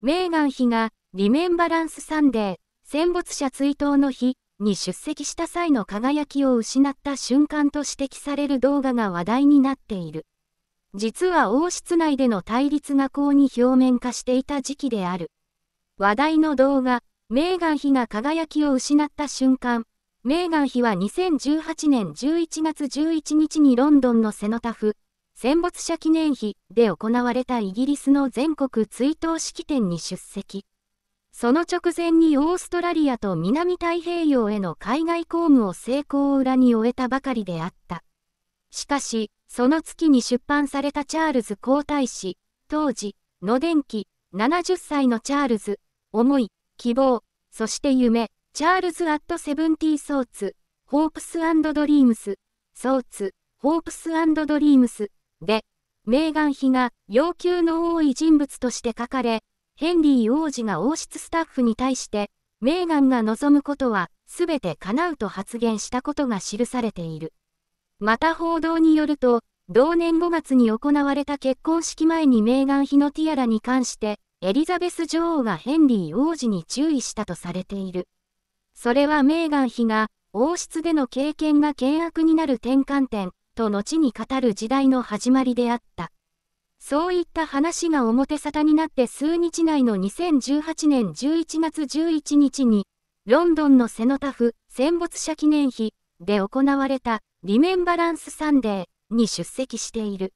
メーガン妃がリメンバランスサンデー戦没者追悼の日に出席した際の輝きを失った瞬間と指摘される動画が話題になっている。実は王室内での対立がこうに表面化していた時期である。話題の動画、メーガン妃が輝きを失った瞬間、メーガン妃は2018年11月11日にロンドンのセノタフ、戦没者記念碑で行われたイギリスの全国追悼式典に出席。その直前にオーストラリアと南太平洋への海外公務を成功を裏に終えたばかりであった。しかし、その月に出版されたチャールズ皇太子、当時、の電気、70歳のチャールズ、思い、希望、そして夢、チャールズ・アット・セブンティー・ソーツ、ホープス・アンド・ドリームス、ソーツ、ホープス・アンド・ドリームス、で、メーガン妃が要求の多い人物として書かれ、ヘンリー王子が王室スタッフに対して、メーガンが望むことは全て叶うと発言したことが記されている。また報道によると、同年5月に行われた結婚式前にメーガン妃のティアラに関して、エリザベス女王がヘンリー王子に注意したとされている。それはメーガン妃が王室での経験が険悪になる転換点と後に語る時代の始まりであった。そういった話が表沙汰になって数日内の2018年11月11日に、ロンドンのセノタフ戦没者記念碑で行われたリメンバランスサンデーに出席している。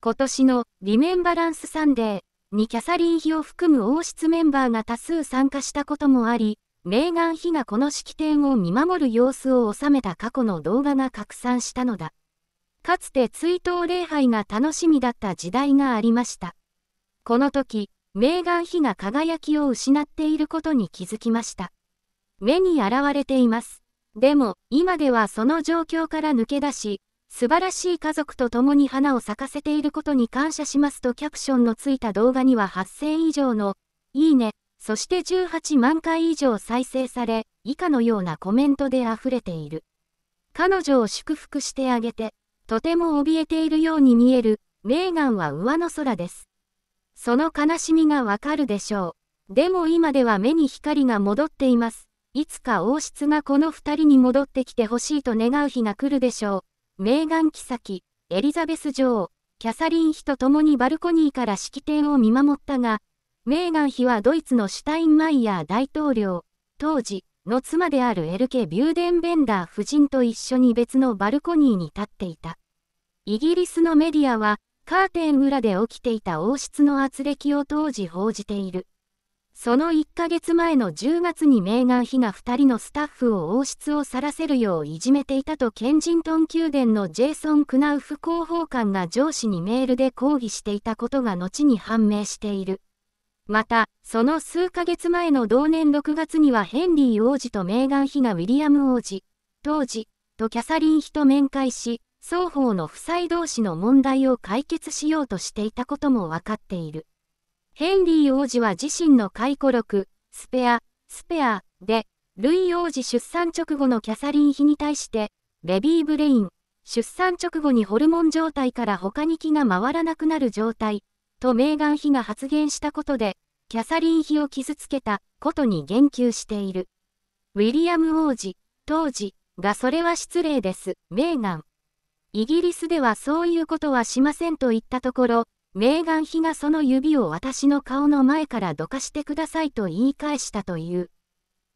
今年のリメンバランスサンデーにキャサリン妃を含む王室メンバーが多数参加したこともあり、メーガン妃がこの式典を見守る様子を収めた過去の動画が拡散したのだ。かつて追悼礼拝が楽しみだった時代がありました。この時、メーガン妃が輝きを失っていることに気づきました。目に現れています。でも、今ではその状況から抜け出し、素晴らしい家族と共に花を咲かせていることに感謝しますとキャプションのついた動画には8000以上の、いいね、そして18万回以上再生され、以下のようなコメントで溢れている。彼女を祝福してあげて。とても怯えているように見える、メーガンは上の空です。その悲しみがわかるでしょう。でも今では目に光が戻っています。いつか王室がこの二人に戻ってきてほしいと願う日が来るでしょう。メーガン妃、エリザベス女王、キャサリン妃と共にバルコニーから式典を見守ったが、メーガン妃はドイツのシュタインマイヤー大統領、当時、の妻であるエルケ・ビューデンベンダー夫人と一緒に別のバルコニーに立っていた。イギリスのメディアは、カーテン裏で起きていた王室の圧力を当時報じている。その1ヶ月前の10月にメーガン妃が2人のスタッフを王室を去らせるよういじめていたとケンジントン宮殿のジェイソン・クナウフ広報官が上司にメールで抗議していたことが後に判明している。また、その数ヶ月前の同年6月にはヘンリー王子とメーガン妃がウィリアム王子、当時、とキャサリン妃と面会し、双方の夫妻同士の問題を解決しようとしていたことも分かっている。ヘンリー王子は自身の回顧録、スペア、スペアで、ルイ王子出産直後のキャサリン妃に対して、ベビーブレイン、出産直後にホルモン状態から他に気が回らなくなる状態、とメーガン妃が発言したことで、キャサリン妃を傷つけたことに言及している。ウィリアム王子、当時、がそれは失礼です、メーガン。イギリスではそういうことはしませんと言ったところ、メーガン妃がその指を私の顔の前からどかしてくださいと言い返したという。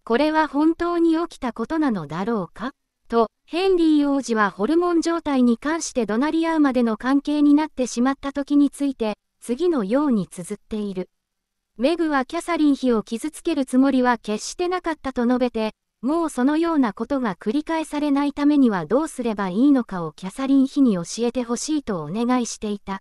これは本当に起きたことなのだろうかと、ヘンリー王子はホルモン状態に関して怒鳴り合うまでの関係になってしまった時について、次のように綴っている。メグはキャサリン妃を傷つけるつもりは決してなかったと述べて、もうそのようなことが繰り返されないためにはどうすればいいのかをキャサリン妃に教えてほしいとお願いしていた。